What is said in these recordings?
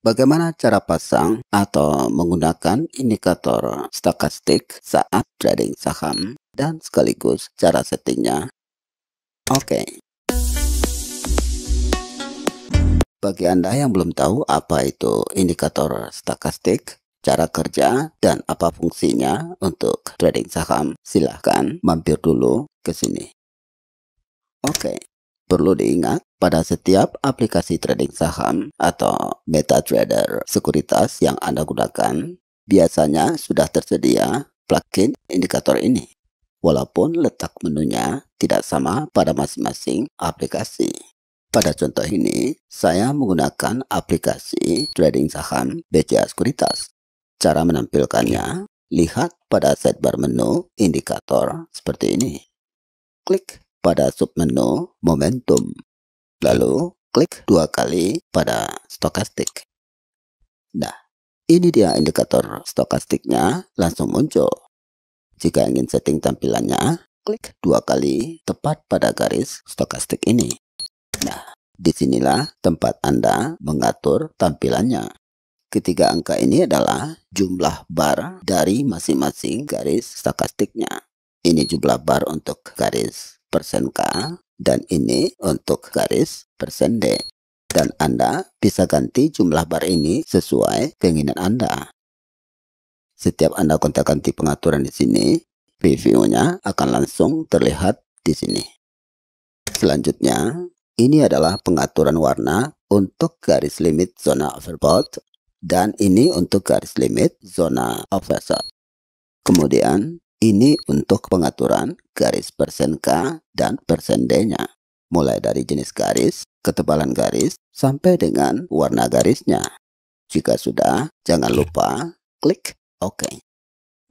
Bagaimana cara pasang atau menggunakan indikator stokastik saat trading saham dan sekaligus cara settingnya? Oke. Okay. Bagi Anda yang belum tahu apa itu indikator stokastik, cara kerja, dan apa fungsinya untuk trading saham, silahkan mampir dulu ke sini. Oke, okay. perlu diingat pada setiap aplikasi trading saham atau MetaTrader sekuritas yang Anda gunakan, biasanya sudah tersedia plugin indikator ini, walaupun letak menunya tidak sama pada masing-masing aplikasi. Pada contoh ini, saya menggunakan aplikasi trading saham BCA Sekuritas. Cara menampilkannya, lihat pada sidebar menu indikator seperti ini. Klik pada submenu momentum Lalu klik dua kali pada stokastik. Nah, ini dia indikator stokastiknya langsung muncul. Jika ingin setting tampilannya, klik dua kali tepat pada garis stokastik ini. Nah, disinilah tempat Anda mengatur tampilannya. Ketiga angka ini adalah jumlah bar dari masing-masing garis stokastiknya. Ini jumlah bar untuk garis persen K dan ini untuk garis persen D. Dan Anda bisa ganti jumlah bar ini sesuai keinginan Anda. Setiap Anda kontak-ganti pengaturan di sini, preview-nya akan langsung terlihat di sini. Selanjutnya, ini adalah pengaturan warna untuk garis limit zona overbought dan ini untuk garis limit zona oversold Kemudian, ini untuk pengaturan garis persen K dan persen D-nya, mulai dari jenis garis, ketebalan garis, sampai dengan warna garisnya. Jika sudah, jangan lupa klik OK.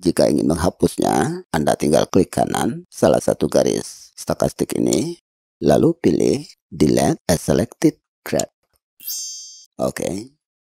Jika ingin menghapusnya, Anda tinggal klik kanan salah satu garis stokastik ini, lalu pilih Delete as Selected Grab. Oke, okay.